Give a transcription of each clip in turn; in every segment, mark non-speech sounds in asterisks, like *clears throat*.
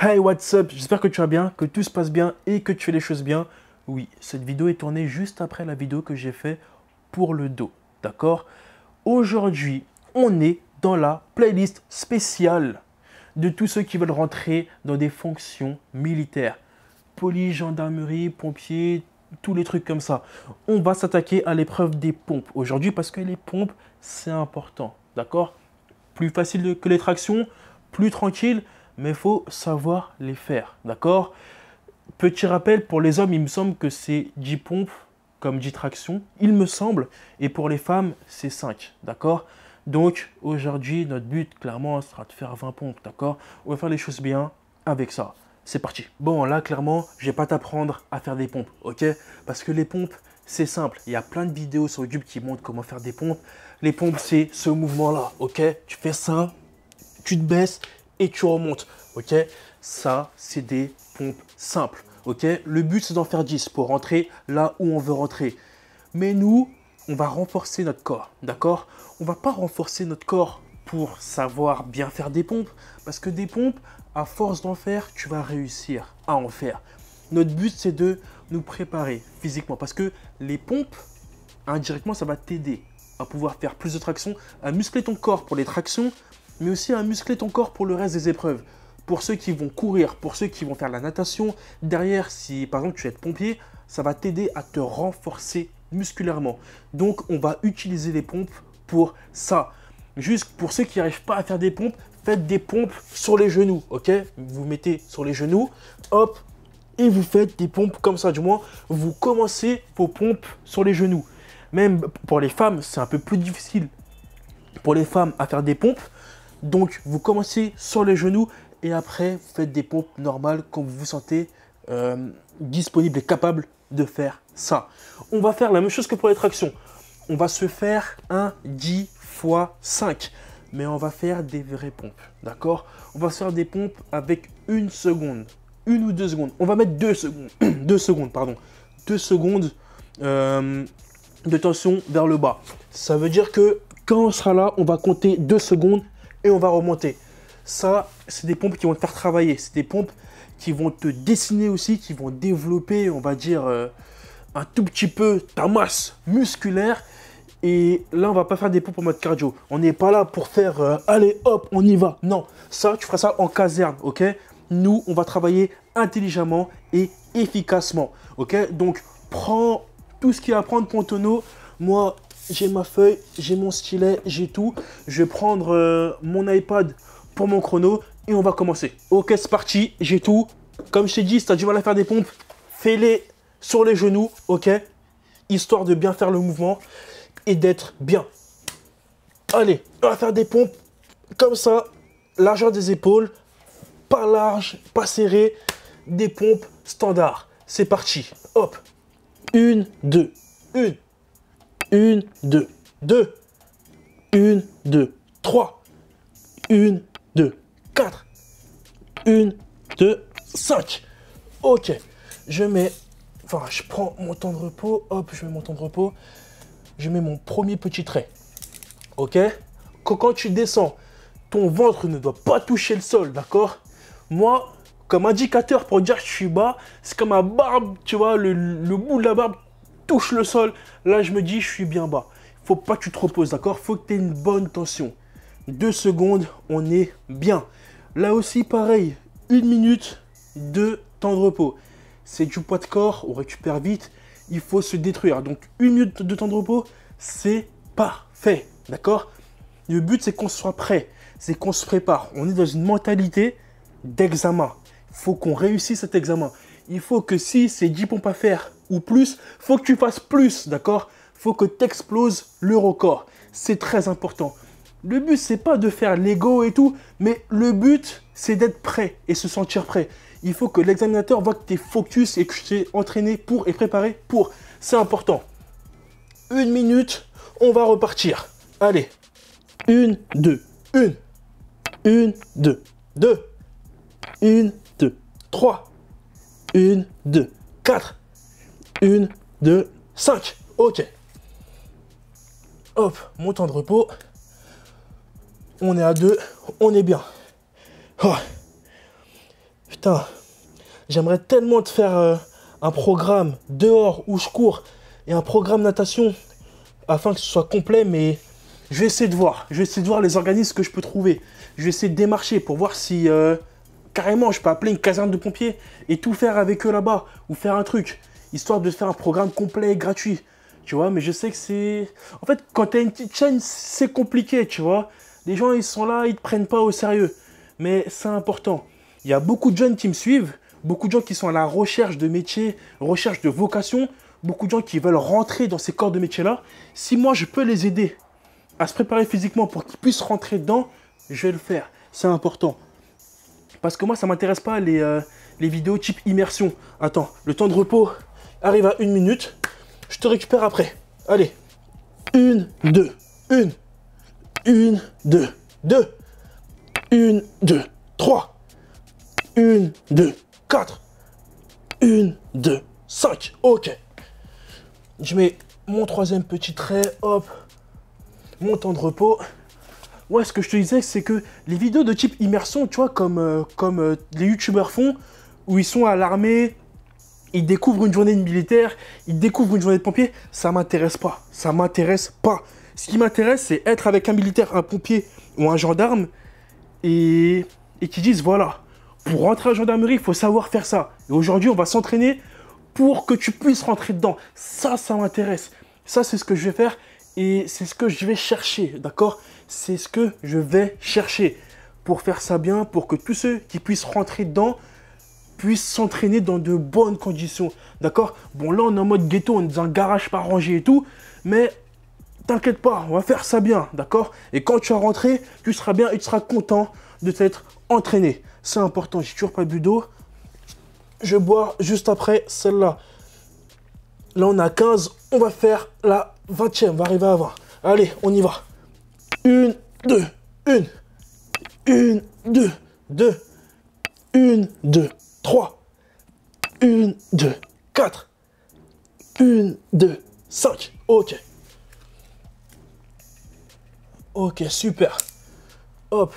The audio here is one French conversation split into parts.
Hey, what's up J'espère que tu vas bien, que tout se passe bien et que tu fais les choses bien. Oui, cette vidéo est tournée juste après la vidéo que j'ai fait pour le dos, d'accord Aujourd'hui, on est dans la playlist spéciale de tous ceux qui veulent rentrer dans des fonctions militaires. Police, gendarmerie, pompiers, tous les trucs comme ça. On va s'attaquer à l'épreuve des pompes aujourd'hui parce que les pompes, c'est important, d'accord Plus facile que les tractions, plus tranquille, mais il faut savoir les faire, d'accord Petit rappel, pour les hommes, il me semble que c'est 10 pompes comme 10 tractions, il me semble, et pour les femmes, c'est 5, d'accord Donc aujourd'hui, notre but, clairement, sera de faire 20 pompes, d'accord On va faire les choses bien avec ça. C'est parti. Bon, là, clairement, je vais pas t'apprendre à faire des pompes, ok Parce que les pompes, c'est simple. Il y a plein de vidéos sur YouTube qui montrent comment faire des pompes. Les pompes, c'est ce mouvement-là, ok Tu fais ça, tu te baisses, et tu remontes. Ok Ça, c'est des pompes simples. Ok Le but, c'est d'en faire 10 pour rentrer là où on veut rentrer. Mais nous, on va renforcer notre corps. D'accord On va pas renforcer notre corps pour savoir bien faire des pompes. Parce que des pompes, à force d'en faire, tu vas réussir à en faire. Notre but, c'est de nous préparer physiquement. Parce que les pompes, indirectement, ça va t'aider à pouvoir faire plus de traction, à muscler ton corps pour les tractions, mais aussi à muscler ton corps pour le reste des épreuves. Pour ceux qui vont courir, pour ceux qui vont faire la natation, derrière, si par exemple tu es pompier, ça va t'aider à te renforcer musculairement. Donc on va utiliser les pompes pour ça. Juste pour ceux qui n'arrivent pas à faire des pompes, faites des pompes sur les genoux, ok Vous mettez sur les genoux, hop, et vous faites des pompes comme ça. Du moins, vous commencez vos pompes sur les genoux. Même pour les femmes, c'est un peu plus difficile pour les femmes à faire des pompes donc vous commencez sur les genoux et après vous faites des pompes normales quand vous vous sentez euh, disponible et capable de faire ça. On va faire la même chose que pour les tractions. On va se faire un 10 fois 5 mais on va faire des vraies pompes, d'accord On va se faire des pompes avec une seconde, une ou deux secondes. On va mettre deux secondes, *clears throat* deux secondes, pardon, deux secondes euh, de tension vers le bas. Ça veut dire que quand on sera là, on va compter deux secondes et on va remonter. Ça, c'est des pompes qui vont te faire travailler. C'est des pompes qui vont te dessiner aussi, qui vont développer, on va dire, euh, un tout petit peu ta masse musculaire. Et là, on va pas faire des pompes en mode cardio. On n'est pas là pour faire euh, allez hop, on y va. Non, ça, tu feras ça en caserne, ok Nous, on va travailler intelligemment et efficacement, ok Donc, prends tout ce qui va à prendre pour tonneau. Moi, j'ai ma feuille, j'ai mon stylet, j'ai tout. Je vais prendre euh, mon iPad pour mon chrono et on va commencer. Ok, c'est parti, j'ai tout. Comme je t'ai dit, si tu as du mal à faire des pompes, fais-les sur les genoux, ok Histoire de bien faire le mouvement et d'être bien. Allez, on va faire des pompes comme ça, largeur des épaules, pas large, pas serré, des pompes standard. C'est parti, hop, une, deux, une, 1, 2, 2, 1, 2, 3, 1, 2, 4, 1, 2, 5. Ok, je mets, enfin je prends mon temps de repos, hop, je mets mon temps de repos, je mets mon premier petit trait. Ok Quand tu descends, ton ventre ne doit pas toucher le sol, d'accord Moi, comme indicateur pour dire que je suis bas, c'est comme ma barbe, tu vois, le, le bout de la barbe touche le sol, là je me dis je suis bien bas. Il Faut pas que tu te reposes, d'accord Faut que tu aies une bonne tension. Deux secondes, on est bien. Là aussi pareil, une minute de temps de repos. C'est du poids de corps, on récupère vite, il faut se détruire. Donc une minute de temps de repos, c'est parfait, d'accord Le but c'est qu'on soit prêt, c'est qu'on se prépare. On est dans une mentalité d'examen. Il faut qu'on réussisse cet examen. Il faut que si c'est 10 pompes à faire, plus, faut que tu fasses plus, d'accord Faut que tu exploses le record. C'est très important. Le but, c'est pas de faire l'ego et tout, mais le but, c'est d'être prêt et se sentir prêt. Il faut que l'examinateur voit que tu es focus et que tu es entraîné pour et préparé pour. C'est important. Une minute, on va repartir. Allez. Une, deux. Une. Une, deux. Deux. Une, deux. Trois. Une, deux. Quatre. 1, 2, cinq. Ok. Hop, mon temps de repos. On est à 2, on est bien. Oh. Putain, j'aimerais tellement te faire euh, un programme dehors où je cours et un programme natation afin que ce soit complet, mais je vais essayer de voir. Je vais essayer de voir les organismes que je peux trouver. Je vais essayer de démarcher pour voir si euh, carrément je peux appeler une caserne de pompiers et tout faire avec eux là-bas ou faire un truc histoire de faire un programme complet et gratuit. Tu vois, mais je sais que c'est... En fait, quand tu as une petite chaîne, c'est compliqué, tu vois. Les gens, ils sont là, ils te prennent pas au sérieux. Mais c'est important. Il y a beaucoup de jeunes qui me suivent, beaucoup de gens qui sont à la recherche de métiers, recherche de vocation, beaucoup de gens qui veulent rentrer dans ces corps de métiers là Si moi, je peux les aider à se préparer physiquement pour qu'ils puissent rentrer dedans, je vais le faire. C'est important. Parce que moi, ça m'intéresse pas les, euh, les vidéos type immersion. Attends, le temps de repos, Arrive à une minute. Je te récupère après. Allez. Une, deux. Une. Une, deux. Deux. Une, deux. Trois. Une, deux. Quatre. Une, deux. Cinq. Ok. Je mets mon troisième petit trait. Hop. Mon temps de repos. Ouais, ce que je te disais, c'est que les vidéos de type immersion, tu vois, comme, euh, euh, les youtubeurs font, où ils sont alarmés, il découvre une journée de militaire, il découvre une journée de pompier, ça m'intéresse pas, ça m'intéresse pas. Ce qui m'intéresse, c'est être avec un militaire, un pompier ou un gendarme et, et qui disent voilà, pour rentrer à la gendarmerie, il faut savoir faire ça. Et aujourd'hui, on va s'entraîner pour que tu puisses rentrer dedans. Ça, ça m'intéresse. Ça, c'est ce que je vais faire et c'est ce que je vais chercher, d'accord C'est ce que je vais chercher pour faire ça bien, pour que tous ceux qui puissent rentrer dedans, puisse s'entraîner dans de bonnes conditions. D'accord Bon, là, on est en mode ghetto, on est dans un garage pas rangé et tout, mais t'inquiète pas, on va faire ça bien, d'accord Et quand tu vas rentrer, tu seras bien et tu seras content de t'être entraîné. C'est important, j'ai toujours pas bu d'eau. Je bois juste après celle-là. Là, on a 15, on va faire la 20e, on va arriver à 20. Allez, on y va. Une, deux. super. Hop.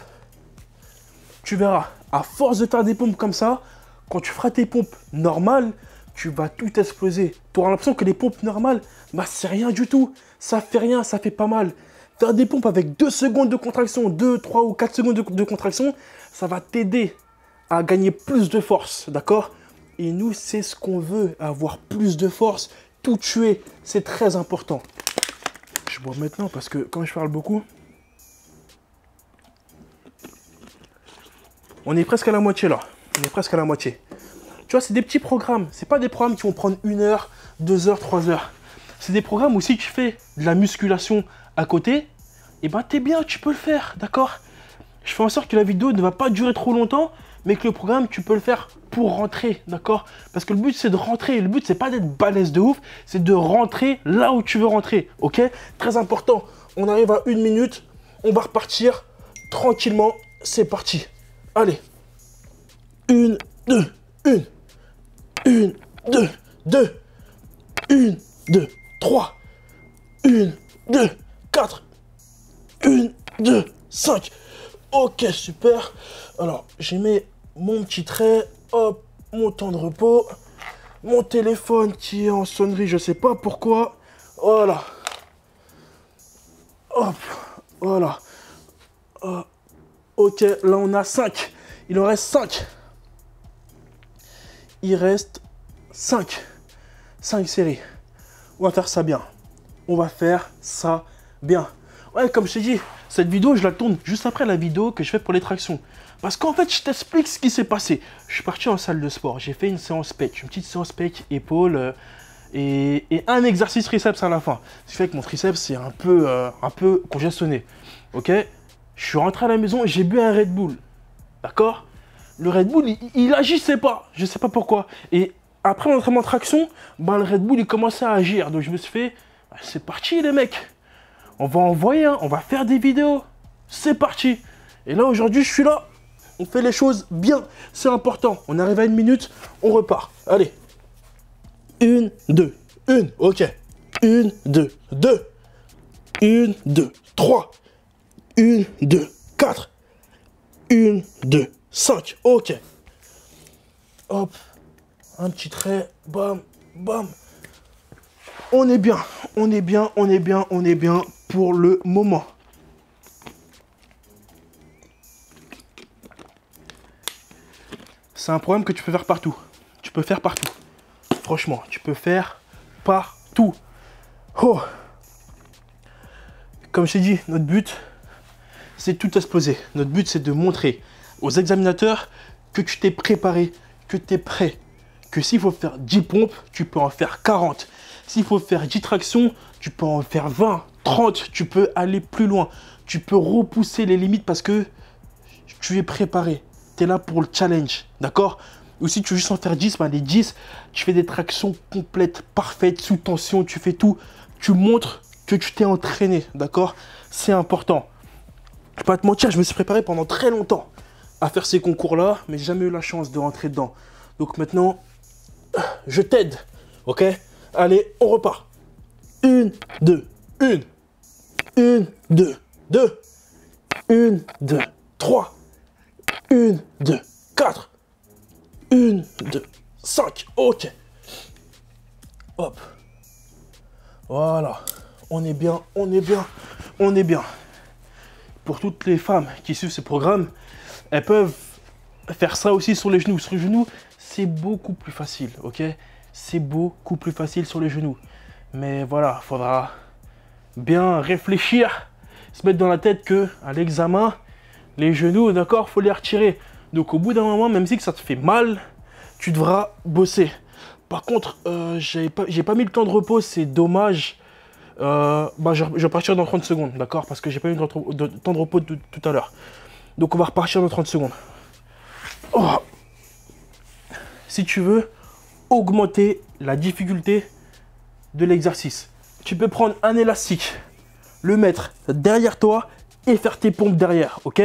Tu verras, à force de faire des pompes comme ça, quand tu feras tes pompes normales, tu vas tout exploser. Tu auras l'impression que les pompes normales, bah c'est rien du tout. Ça fait rien, ça fait pas mal. Faire des pompes avec 2 secondes de contraction, 2, 3 ou 4 secondes de, de contraction, ça va t'aider à gagner plus de force, d'accord Et nous, c'est ce qu'on veut, avoir plus de force, tout tuer, c'est très important. Je bois maintenant parce que quand je parle beaucoup, On est presque à la moitié là. On est presque à la moitié. Tu vois, c'est des petits programmes. C'est pas des programmes qui vont prendre une heure, deux heures, trois heures. C'est des programmes où si tu fais de la musculation à côté, et eh ben, t'es bien, tu peux le faire, d'accord Je fais en sorte que la vidéo ne va pas durer trop longtemps, mais que le programme, tu peux le faire pour rentrer, d'accord Parce que le but, c'est de rentrer. Le but, c'est pas d'être balèze de ouf, c'est de rentrer là où tu veux rentrer, ok Très important. On arrive à une minute, on va repartir tranquillement. C'est parti. Allez. Une, deux, une, une, deux, deux, une, deux, trois, une, deux, quatre, une, deux, cinq. Ok, super. Alors, j'ai mis mon petit trait, hop, mon temps de repos, mon téléphone qui est en sonnerie, je sais pas pourquoi. Voilà. Hop, voilà. Hop. Euh, Ok, là on a 5. Il en reste 5. Il reste 5. 5 séries. On va faire ça bien. On va faire ça bien. Ouais, comme je t'ai dit, cette vidéo, je la tourne juste après la vidéo que je fais pour les tractions. Parce qu'en fait, je t'explique ce qui s'est passé. Je suis parti en salle de sport. J'ai fait une séance pec, une petite séance pec, épaule euh, et, un exercice triceps à la fin. Ce qui fait que mon triceps, est un peu, euh, un peu congestionné. Ok je suis rentré à la maison et j'ai bu un Red Bull. D'accord Le Red Bull, il, agissait pas. Je sais pas pourquoi. Et après l'entraînement de traction, bah, le Red Bull, il commençait à agir. Donc je me suis fait, bah, c'est parti les mecs. On va envoyer, hein. on va faire des vidéos. C'est parti. Et là, aujourd'hui, je suis là. On fait les choses bien. C'est important. On arrive à une minute, on repart. Allez. Une, deux. Une, ok. Une, deux. Deux. Une, deux. Trois. 1, 2, 4. 1, 2, 5. Ok. Hop. Un petit trait. Bam, bam. On est bien. On est bien, on est bien, on est bien pour le moment. C'est un problème que tu peux faire partout. Tu peux faire partout. Franchement, tu peux faire partout. Oh Comme je t'ai dit, notre but, c'est tout poser. Notre but, c'est de montrer aux examinateurs que tu t'es préparé, que tu es prêt, que s'il faut faire 10 pompes, tu peux en faire 40. S'il faut faire 10 tractions, tu peux en faire 20, 30, tu peux aller plus loin. Tu peux repousser les limites parce que tu es préparé. Tu es là pour le challenge, d'accord Ou si tu veux juste en faire 10, ben les 10, tu fais des tractions complètes, parfaites, sous tension, tu fais tout. Tu montres que tu t'es entraîné, d'accord C'est important. Je vais pas te mentir, je me suis préparé pendant très longtemps à faire ces concours-là, mais jamais eu la chance de rentrer dedans. Donc maintenant, je t'aide, ok Allez, on repart. Une, deux, une, une, deux, deux, une, deux, trois, une, deux, quatre, une, deux, cinq, ok. Hop. Voilà. On est bien, on est bien, on est bien pour toutes les femmes qui suivent ce programme, elles peuvent faire ça aussi sur les genoux. Sur les genoux, c'est beaucoup plus facile, ok C'est beaucoup plus facile sur les genoux. Mais voilà, faudra bien réfléchir, se mettre dans la tête que à l'examen, les genoux, d'accord, faut les retirer. Donc au bout d'un moment, même si ça te fait mal, tu devras bosser. Par contre, euh, j'ai pas mis le temps de repos, c'est dommage. Euh, bah, je, vais partir dans 30 secondes, d'accord Parce que j'ai pas eu de, temps de repos tout, à l'heure. Donc on va repartir dans 30 secondes. Oh. Si tu veux augmenter la difficulté de l'exercice, tu peux prendre un élastique, le mettre derrière toi et faire tes pompes derrière, ok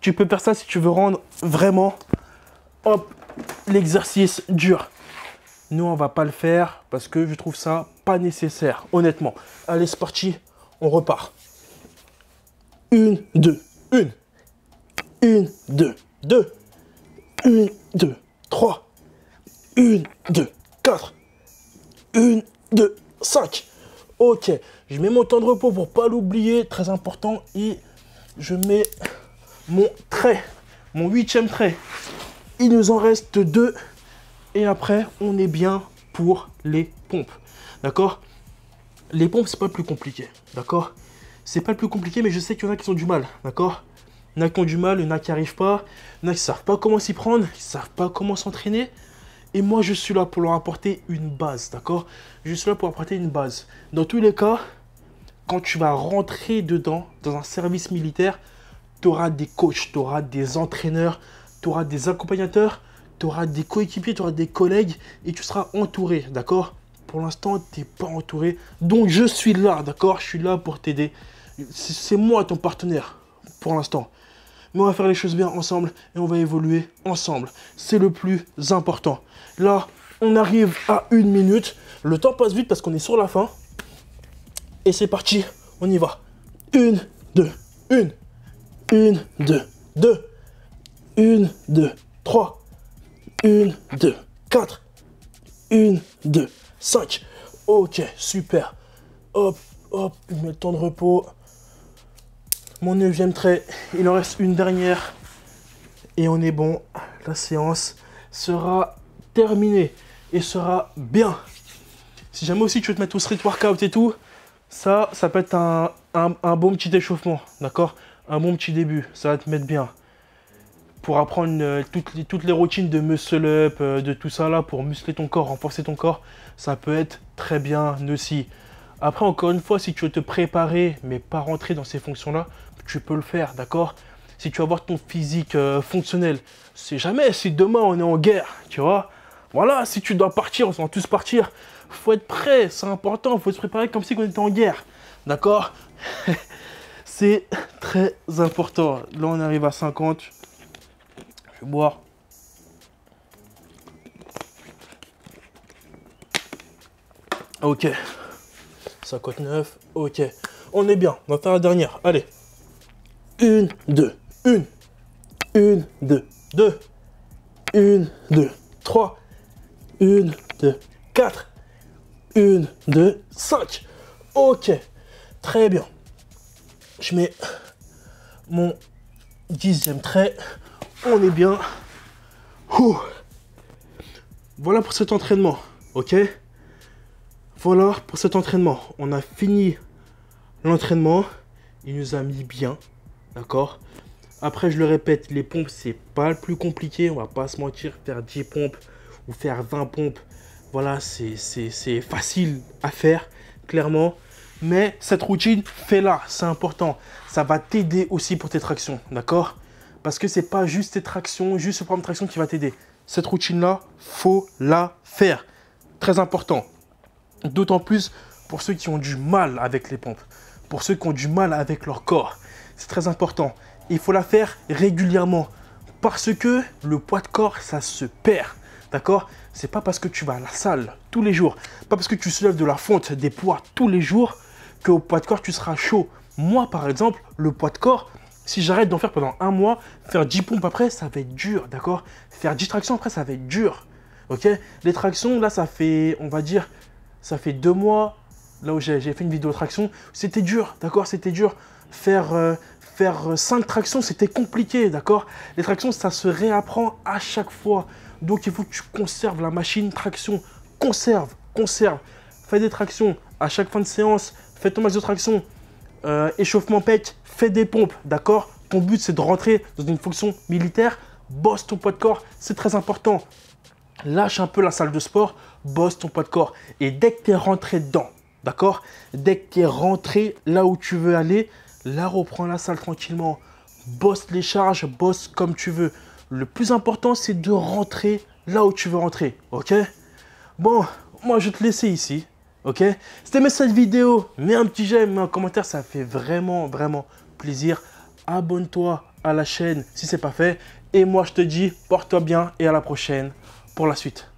Tu peux faire ça si tu veux rendre vraiment l'exercice dur. Nous, on va pas le faire parce que je trouve ça pas nécessaire, honnêtement. Allez, c'est parti, on repart. Une, deux, une, une, deux, deux, une, deux, trois, une, deux, quatre, une, deux, cinq. Ok, je mets mon temps de repos pour pas l'oublier, très important, et je mets mon trait, mon huitième trait. Il nous en reste deux et après, on est bien pour les pompes. D'accord Les pompes, c'est pas le plus compliqué. D'accord C'est pas le plus compliqué, mais je sais qu'il y en a qui ont du mal. D'accord Il y en a qui ont du mal, il y en a qui n'arrivent pas, il y en a qui savent pas comment s'y prendre, qui savent pas comment s'entraîner. Et moi, je suis là pour leur apporter une base, d'accord Je suis là pour apporter une base. Dans tous les cas, quand tu vas rentrer dedans, dans un service militaire, tu auras des coachs, tu auras des entraîneurs, tu auras des accompagnateurs, tu auras des coéquipiers, tu auras des collègues et tu seras entouré, d'accord Pour l'instant, tu n'es pas entouré. Donc, je suis là, d'accord Je suis là pour t'aider. C'est moi ton partenaire, pour l'instant. Mais on va faire les choses bien ensemble et on va évoluer ensemble. C'est le plus important. Là, on arrive à une minute. Le temps passe vite parce qu'on est sur la fin. Et c'est parti, on y va. Une, deux, une, une, deux, deux, une, deux, trois, 1, 2, 4, 1, 2, 5. Ok, super. Hop, hop, je mets le temps de repos. Mon neuvième trait, il en reste une dernière. Et on est bon. La séance sera terminée et sera bien. Si jamais aussi tu veux te mettre au street workout et tout, ça, ça peut être un bon petit échauffement, d'accord Un bon petit début, ça va te mettre bien pour apprendre euh, toutes, les, routines de muscle up, euh, de tout ça là, pour muscler ton corps, renforcer ton corps, ça peut être très bien aussi. Après, encore une fois, si tu veux te préparer, mais pas rentrer dans ces fonctions-là, tu peux le faire, d'accord Si tu veux avoir ton physique euh, fonctionnel, c'est jamais si demain on est en guerre, tu vois Voilà, si tu dois partir, on va tous partir, faut être prêt, c'est important, faut se préparer comme si on était en guerre, d'accord *laughs* C'est très important. Là, on arrive à 50 boire ok 59 ok on est bien on est bien la dernière allez 1 2 1 1 2 2 1 2 3 1 2 4 1 2 5 ok très bien je mets mon dixième trait on est bien. Voilà pour cet entraînement, ok Voilà pour cet entraînement. On a fini l'entraînement. Il nous a mis bien, d'accord Après, je le répète, les pompes, c'est pas le plus compliqué. On va pas se mentir, faire 10 pompes ou faire 20 pompes, voilà, c'est facile à faire, clairement. Mais cette routine, fais-la, c'est important. Ça va t'aider aussi pour tes tractions, d'accord parce que ce n'est pas juste tes tractions, juste ce programme de traction qui va t'aider. Cette routine-là, faut la faire. Très important. D'autant plus pour ceux qui ont du mal avec les pompes, pour ceux qui ont du mal avec leur corps. C'est très important. Il faut la faire régulièrement parce que le poids de corps, ça se perd. D'accord C'est pas parce que tu vas à la salle tous les jours, pas parce que tu lèves de la fonte des poids tous les jours que au poids de corps tu seras chaud. Moi par exemple, le poids de corps, si j'arrête d'en faire pendant un mois, faire 10 pompes après, ça va être dur, d'accord Faire 10 tractions après, ça va être dur, ok Les tractions, là, ça fait, on va dire, ça fait deux mois, là où j'ai fait une vidéo traction, c'était dur, d'accord C'était dur. Faire, euh, faire 5 euh, tractions, c'était compliqué, d'accord Les tractions, ça se réapprend à chaque fois. Donc, il faut que tu conserves la machine traction. Conserve, conserve. Fais des tractions à chaque fin de séance. Fais ton max de traction euh, échauffement pète, fais des pompes, d'accord Ton but, c'est de rentrer dans une fonction militaire, bosse ton poids de corps, c'est très important. Lâche un peu la salle de sport, bosse ton poids de corps. Et dès que tu es rentré dedans, d'accord Dès que tu es rentré là où tu veux aller, là, reprends la salle tranquillement. Bosse les charges, bosse comme tu veux. Le plus important, c'est de rentrer là où tu veux rentrer, ok Bon, moi, je vais te laisser ici. Ok Si aimé cette vidéo, mets un petit j'aime, mets un commentaire, ça fait vraiment, vraiment plaisir. Abonne-toi à la chaîne si ce n'est pas fait. Et moi, je te dis, porte-toi bien et à la prochaine pour la suite.